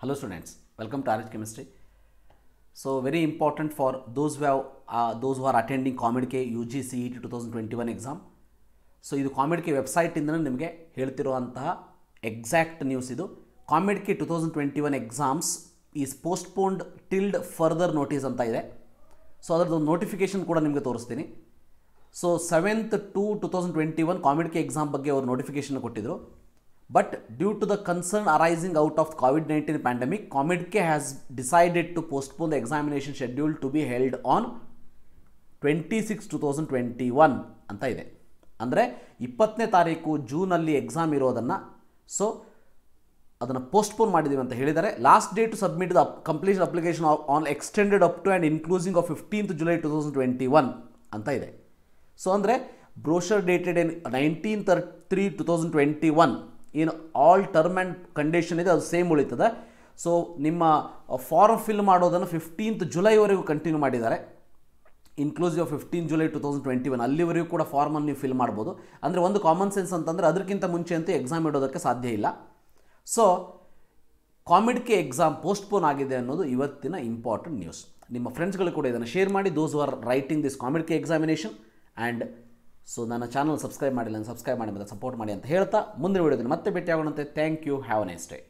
Hello welcome Hello students, welcome to RH Chemistry. So very important for those who have, uh, those who are attending to K twenty one exam so ಇದು COMEDK ವೆಬ್ಸೈಟಿಂದಲೂ ನಿಮಗೆ ಹೇಳ್ತಿರುವಂತಹ exact news ಇದು COMEDK two thousand twenty one exams is postponed till further notice ಅಂತ ಇದೆ so ಅದರದ್ದು notification ಕೂಡ ನಿಮಗೆ ತೋರಿಸ್ತೀನಿ so seventh two two thousand twenty one COMEDK exam ಬಗ್ಗೆ ಅವರು ನೋಟಿಫಿಕೇಷನ್ ಕೊಟ್ಟಿದ್ದರು but to the concern arising out of COVID nineteen pandemic COMEDK has decided to postpone the examination schedule to be held on twenty six two thousand twenty one ಅಂತ ಇದೆ ಅಂದರೆ ಇಪ್ಪತ್ತನೇ ತಾರೀಕು ಜೂನಲ್ಲಿ exam ಇರೋದನ್ನು ಸೊ ಅದನ್ನು ಪೋಸ್ಟ್ಪೋನ್ ಮಾಡಿದ್ದೀವಿ ಅಂತ ಹೇಳಿದ್ದಾರೆ last day to submit the completion application on extended up to and including of fifteenth July two thousand twenty one ಅಂತ ಇದೆ ಸೊ ಅಂದರೆ ಬ್ರೋಷರ್ ಡೇಟೆಡ್ ಇನ್ ನೈನ್ಟೀನ್ ತರ್ three two thousand twenty one ಏನು all term and condition ಇದೆ ಅದು same ಉಳಿತದೆ so ನಿಮ್ಮ form uh, fill ಮಾಡೋದನ್ನು ಫಿಫ್ಟೀನ್ತ್ ಜುಲೈವರೆಗೂ ಕಂಟಿನ್ಯೂ ಮಾಡಿದ್ದಾರೆ inclusive fifteen July two thousand twenty one ಅಲ್ಲಿವರೆಗೂ ಕೂಡ ಫಾರ್ಮನ್ನು ನೀವು ಫಿಲ್ ಮಾಡ್ಬೋದು ಅಂದರೆ ಒಂದು ಕಾಮನ್ ಸೆನ್ಸ್ ಅಂತಂದರೆ ಅದಕ್ಕಿಂತ ಮುಂಚೆ ಅಂತೂ ಎಕ್ಸಾಮ್ ಇಡೋದಕ್ಕೆ ಸಾಧ್ಯ ಇಲ್ಲ ಸೊ ಕಾಮಿಡ್ಕೆ ಎಕ್ಸಾಮ್ ಪೋಸ್ಟ್ಪೋನ್ ಆಗಿದೆ ಅನ್ನೋದು ಇವತ್ತಿನ ಇಂಪಾರ್ಟೆಂಟ್ ನ್ಯೂಸ್ ನಿಮ್ಮ ಫ್ರೆಂಡ್ಸ್ಗಳು ಕೂಡ ಇದನ್ನು ಶೇರ್ ಮಾಡಿ those are writing this COMEDK examination and so ನನ್ನ ಚಾನಲ್ ಸಬ್ಸ್ಕ್ರೈಬ್ ಮಾಡಿಲ್ಲ ಸಬ್ಸ್ಕ್ರೈಬ್ ಮಾಡಿ ಮತ್ತೆ ಸಪೋರ್ಟ್ ಮಾಡಿ ಅಂತ ಹೇಳ್ತಾ ಮುಂದಿನ ವಿಡಿಯೋದಲ್ಲಿ ಮತ್ತೆ ಭೇಟಿಯಾಗೋಣಂತೆ thank you have a day